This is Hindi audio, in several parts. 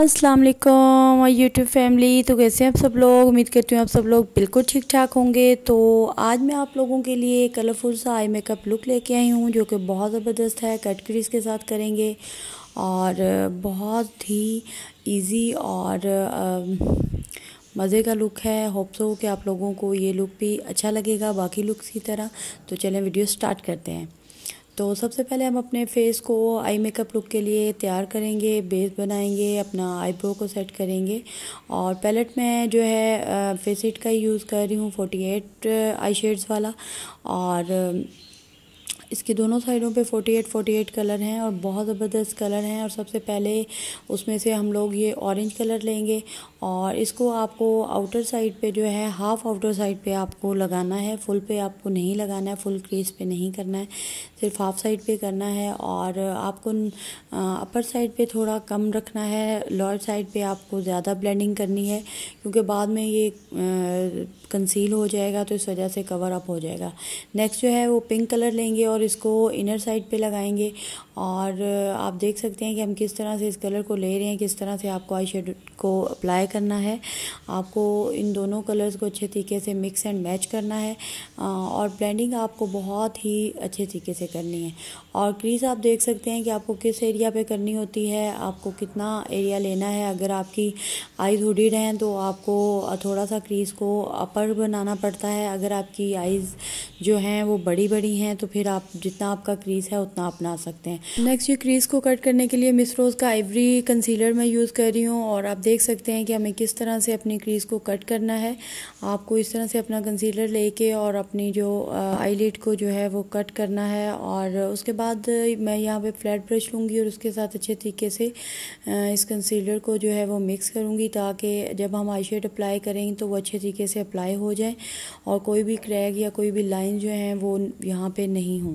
अस्सलाम वालेकुम और यूट्यूब फैमिली तो कैसे हैं आप सब लोग उम्मीद करती हूँ आप सब लोग बिल्कुल ठीक ठाक होंगे तो आज मैं आप लोगों के लिए कलरफुल सा आई मेकअप लुक लेके आई हूँ जो कि बहुत ज़बरदस्त है कट क्रीज के साथ करेंगे और बहुत ही इजी और मज़े का लुक है होप सो कि आप लोगों को ये लुक भी अच्छा लगेगा बाकी लुक्स की तरह तो चलें वीडियो स्टार्ट करते हैं तो सबसे पहले हम अपने फेस को आई मेकअप लुक के लिए तैयार करेंगे बेस बनाएंगे अपना आईब्रो को सेट करेंगे और पैलेट में जो है फेसिट का ही यूज़ कर रही हूँ 48 एट आई शेड्स वाला और इसके दोनों साइडों पे 48 48 कलर हैं और बहुत ज़बरदस्त कलर हैं और सबसे पहले उसमें से हम लोग ये ऑरेंज कलर लेंगे और इसको आपको आउटर साइड पे जो है हाफ आउटर साइड पे आपको लगाना है फुल पे आपको नहीं लगाना है फुल क्रीज पे नहीं करना है सिर्फ हाफ साइड पे करना है और आपको अपर साइड पे थोड़ा कम रखना है लोअर साइड पे आपको ज़्यादा ब्लेंडिंग करनी है क्योंकि बाद में ये कंसील हो जाएगा तो इस वजह से कवर अप हो जाएगा नेक्स्ट जो है वो पिंक कलर लेंगे और और इसको इनर साइड पे लगाएंगे और आप देख सकते हैं कि हम किस तरह से इस कलर को ले रहे हैं किस तरह से आपको आई को अप्लाई करना है आपको इन दोनों कलर्स को अच्छे तरीके से मिक्स एंड मैच करना है और ब्लेंडिंग आपको बहुत ही अच्छे तरीके से करनी है और क्रीज आप देख सकते हैं कि आपको किस एरिया पे करनी होती है आपको कितना एरिया लेना है अगर आपकी आइज़ हुडीड हैं तो आपको थोड़ा सा क्रीज को अपर बनाना पड़ता है अगर आपकी आइज़ जो हैं वो बड़ी बड़ी हैं तो फिर आप जितना आपका क्रीज है उतना अपना सकते हैं नेक्स्ट ये क्रीज को कट करने के लिए मिस रोज़ का आइवरी कंसीलर मैं यूज़ कर रही हूँ और आप देख सकते हैं कि हमें किस तरह से अपनी क्रीज को कट करना है आपको इस तरह से अपना कंसीलर लेके और अपनी जो आईलिड को जो है वो कट करना है और उसके बाद मैं यहाँ पे फ्लैट ब्रश लूँगी और उसके साथ अच्छे तरीके से इस कंसीलर को जो है वो मिक्स करूँगी ताकि जब हम आई अप्लाई करेंगे तो वो अच्छे तरीके से अप्लाई हो जाए और कोई भी क्रैक या कोई भी लाइन जो हैं वो यहाँ पे नहीं हों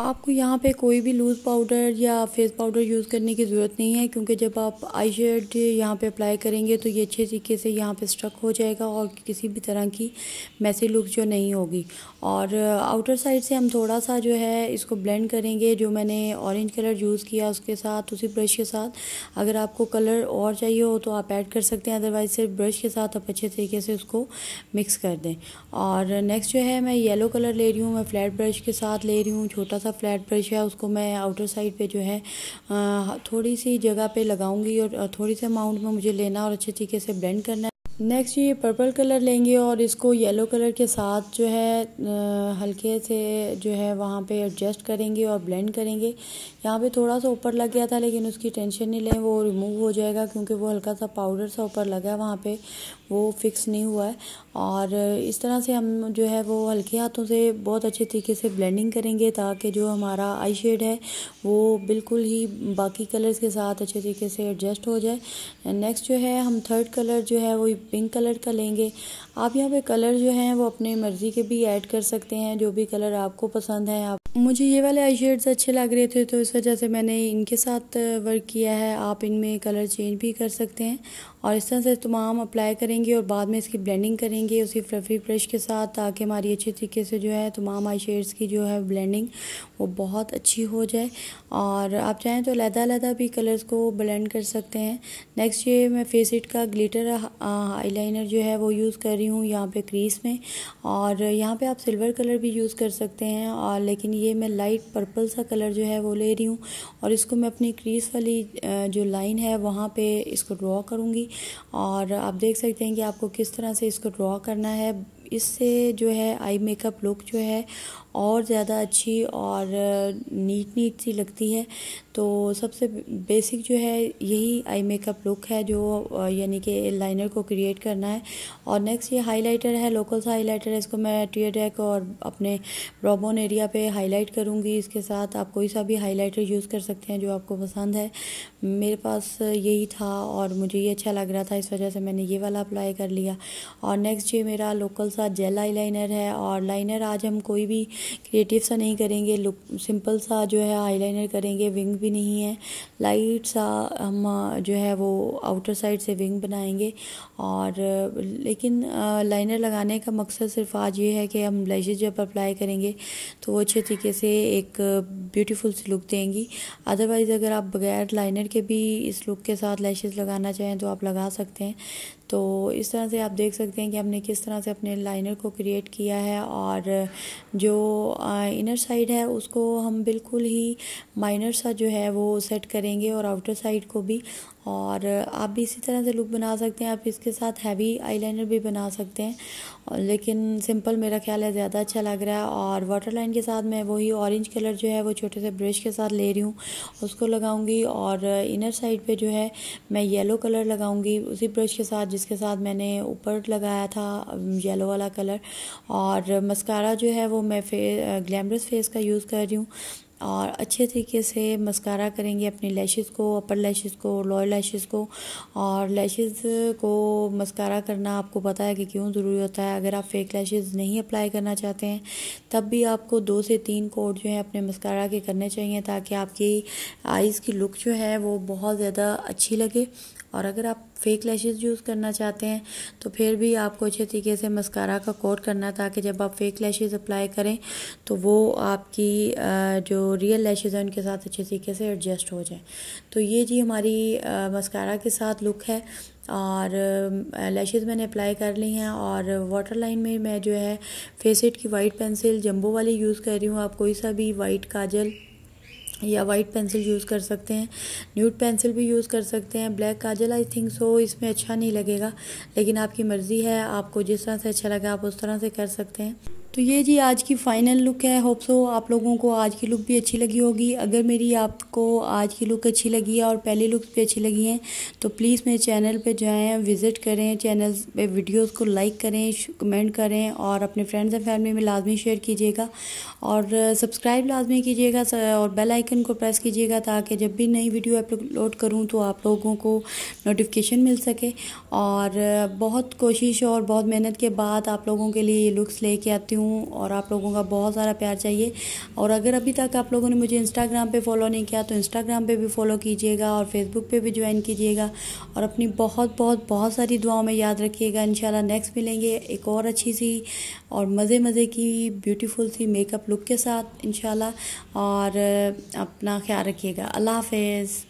आपको यहाँ पे कोई भी लूज़ पाउडर या फेस पाउडर यूज़ करने की ज़रूरत नहीं है क्योंकि जब आप आई शेड यहाँ पर अप्लाई करेंगे तो ये अच्छे तरीके से यहाँ पे स्ट्रक हो जाएगा और किसी भी तरह की मैसी लुक जो नहीं होगी और आउटर साइड से हम थोड़ा सा जो है इसको ब्लेंड करेंगे जो मैंने ऑरेंज कलर यूज़ किया उसके साथ उसी ब्रश के साथ अगर आपको कलर और चाहिए हो तो आप ऐड कर सकते हैं अदरवाइज़ सिर्फ ब्रश के साथ आप अच्छे तरीके से उसको मिक्स कर दें और नेक्स्ट जो है मैं येलो कलर ले रही हूँ मैं फ्लैट ब्रश के साथ ले रही हूँ छोटा सा सा फ्लैट ब्रश है उसको मैं आउटर साइड पे जो है थोड़ी सी जगह पे लगाऊंगी और थोड़ी सी अमाउंट में मुझे लेना और अच्छे तरीके से ब्लेंड करना है नेक्स्ट ये पर्पल कलर लेंगे और इसको येलो कलर के साथ जो है हल्के से जो है वहाँ पे एडजस्ट करेंगे और ब्लेंड करेंगे यहाँ पे थोड़ा सा ऊपर लग गया था लेकिन उसकी टेंशन नहीं लें वो रिमूव हो जाएगा क्योंकि वो हल्का सा पाउडर सा ऊपर लगा है वहाँ पे वो फिक्स नहीं हुआ है और इस तरह से हम जो है वो हल्के हाथों से बहुत अच्छे तरीके से ब्लेंडिंग करेंगे ताकि जो हमारा आई शेड है वो बिल्कुल ही बाकी कलर्स के साथ अच्छे तरीके से एडजस्ट हो जाए नेक्स्ट जो है हम थर्ड कलर जो है वो पिंक कलर का लेंगे आप यहाँ पे कलर जो हैं वो अपने मर्ज़ी के भी ऐड कर सकते हैं जो भी कलर आपको पसंद है आप मुझे ये वाले आई शेड्स अच्छे लग रहे थे तो इस वजह से मैंने इनके साथ वर्क किया है आप इनमें कलर चेंज भी कर सकते हैं और इस तरह से तमाम अप्लाई करेंगे और बाद में इसकी ब्लेंडिंग करेंगे उसी फ्रफी ब्रश के साथ ताकि हमारी अच्छे तरीके से जो है तमाम आई शेड्स की जो है ब्लेंडिंग वो बहुत अच्छी हो जाए और आप चाहें तो लहदा लहदा भी कलर्स को ब्लेंड कर सकते हैं नेक्स्ट ये मैं फेस इट का ग्लिटर आईलाइनर जो है वो यूज़ कर रही हूँ यहाँ पर क्रीस में और यहाँ पर आप सिल्वर कलर भी यूज़ कर सकते हैं और लेकिन ये ये मैं लाइट पर्पल सा कलर जो है वो ले रही हूँ और इसको मैं अपनी क्रीस वाली जो लाइन है वहाँ पे इसको ड्रॉ करूँगी और आप देख सकते हैं कि आपको किस तरह से इसको ड्रॉ करना है इससे जो है आई मेकअप लुक जो है और ज़्यादा अच्छी और नीट नीट सी लगती है तो सबसे बेसिक जो है यही आई मेकअप लुक है जो यानी कि लाइनर को क्रिएट करना है और नेक्स्ट ये हाइलाइटर है लोकल सा हाइलाइटर है इसको मैं टीयर और अपने ब्रॉबोन एरिया पे हाईलाइट करूँगी इसके साथ आप कोई सा भी हाईलाइटर यूज़ कर सकते हैं जो आपको पसंद है मेरे पास यही था और मुझे ये अच्छा लग रहा था इस वजह से मैंने ये वाला अप्लाई कर लिया और नेक्स्ट ये मेरा लोकल सा जेल आई है और लाइनर आज हम कोई भी क्रिएटिव सा नहीं करेंगे लुक सिंपल सा जो है आईलाइनर करेंगे विंग भी नहीं है लाइट सा हम जो है वो आउटर साइड से विंग बनाएंगे और लेकिन लाइनर लगाने का मकसद सिर्फ आज ये है कि हम ब्लशेज जब अप्लाई करेंगे तो वो अच्छे तरीके से एक ब्यूटीफुल सी लुक देंगी अदरवाइज़ अगर आप बगैर लाइनर के भी इस लुक के साथ लैशेज़ लगाना चाहें तो आप लगा सकते हैं तो इस तरह से आप देख सकते हैं कि हमने किस तरह से अपने लाइनर को क्रिएट किया है और जो इनर साइड है उसको हम बिल्कुल ही माइनर सा जो है वो सेट करेंगे और आउटर साइड को भी और आप भी इसी तरह से लुक बना सकते हैं आप इसके साथ हैवी आईलाइनर भी बना सकते हैं लेकिन सिंपल मेरा ख्याल है ज़्यादा अच्छा लग रहा है और वाटर लाइन के साथ मैं वही ऑरेंज कलर जो है वो छोटे से ब्रश के साथ ले रही हूँ उसको लगाऊंगी और इनर साइड पे जो है मैं येलो कलर लगाऊंगी उसी ब्रश के साथ जिसके साथ मैंने ऊपर लगाया था येलो वाला कलर और मस्कारा जो है वो मैं फे ग्लैमरस फेस का यूज़ कर रही हूँ और अच्छे तरीके से मस्कारा करेंगे अपने लैशेस को अपर लैशेस को लोअर लैशेस को और लैशेस को मस्कारा करना आपको पता है कि क्यों ज़रूरी होता है अगर आप फेक लैशेस नहीं अप्लाई करना चाहते हैं तब भी आपको दो से तीन कोट जो है अपने मस्कारा के करने चाहिए ताकि आपकी आइज़ की लुक जो है वो बहुत ज़्यादा अच्छी लगे और अगर आप फेक लैशेज़ यूज़ करना चाहते हैं तो फिर भी आपको अच्छे तरीके से मस्कारा का कोट करना है ताकि जब आप फेक लैशेज़ अप्लाई करें तो वो आपकी जो रियल लैशेज़ हैं उनके साथ अच्छे तरीके से एडजस्ट हो जाए तो ये जी हमारी मस्कारा के साथ लुक है और लैशेज़ मैंने अप्लाई कर ली हैं और वाटर लाइन में मैं जो है फेसिट की वाइट पेंसिल जंबो वाली यूज़ कर रही हूँ आप कोई सा भी वाइट काजल या वाइट पेंसिल यूज़ कर सकते हैं न्यूट पेंसिल भी यूज़ कर सकते हैं black Kajal I think so इसमें अच्छा नहीं लगेगा लेकिन आपकी मर्ज़ी है आपको जिस तरह से अच्छा लगे आप उस तरह से कर सकते हैं तो ये जी आज की फ़ाइनल लुक है होप सो आप लोगों को आज की लुक भी अच्छी लगी होगी अगर मेरी आपको आज की लुक अच्छी लगी है और पहली लुक भी अच्छी लगी हैं तो प्लीज़ मेरे चैनल पे जाएं विज़िट करें चैनल पे वीडियोस को लाइक करें कमेंट करें और अपने फ्रेंड्स एंड फैमिली में लाजमी शेयर कीजिएगा और सब्सक्राइब लाजमी कीजिएगा और बेल आइकन को प्रेस कीजिएगा ताकि जब भी नई वीडियो अपलोड करूँ तो आप लोगों को नोटिफिकेशन मिल सके और बहुत कोशिश और बहुत मेहनत के बाद आप लोगों के लिए ये लुक्स लेके आती हूँ हूँ और आप लोगों का बहुत सारा प्यार चाहिए और अगर अभी तक आप लोगों ने मुझे इंस्टाग्राम पे फॉलो नहीं किया तो इंस्टाग्राम पे भी फॉलो कीजिएगा और फेसबुक पे भी ज्वाइन कीजिएगा और अपनी बहुत बहुत बहुत सारी दुआओं में याद रखिएगा इन नेक्स्ट मिलेंगे एक और अच्छी सी और मज़े मज़े की ब्यूटीफुल सी मेकअप लुक के साथ इन और अपना ख्याल रखिएगा अल्लाह हाफिज़